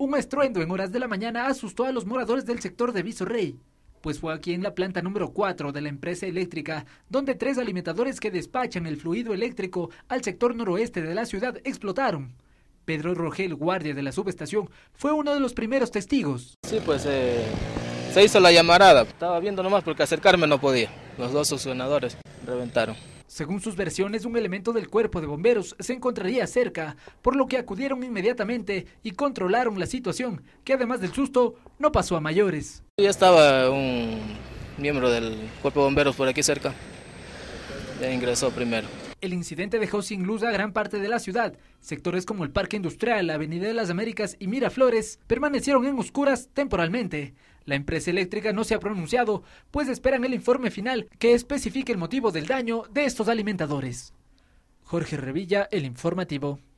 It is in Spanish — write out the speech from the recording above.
Un estruendo en horas de la mañana asustó a los moradores del sector de Visorrey, pues fue aquí en la planta número 4 de la empresa eléctrica, donde tres alimentadores que despachan el fluido eléctrico al sector noroeste de la ciudad explotaron. Pedro Rogel, guardia de la subestación, fue uno de los primeros testigos. Sí, pues eh, se hizo la llamarada. Estaba viendo nomás porque acercarme no podía. Los dos succionadores reventaron. Según sus versiones, un elemento del cuerpo de bomberos se encontraría cerca, por lo que acudieron inmediatamente y controlaron la situación, que además del susto, no pasó a mayores. Ya estaba un miembro del cuerpo de bomberos por aquí cerca, ya ingresó primero el incidente dejó sin luz a gran parte de la ciudad. Sectores como el Parque Industrial, la Avenida de las Américas y Miraflores permanecieron en oscuras temporalmente. La empresa eléctrica no se ha pronunciado, pues esperan el informe final que especifique el motivo del daño de estos alimentadores. Jorge Revilla, el informativo.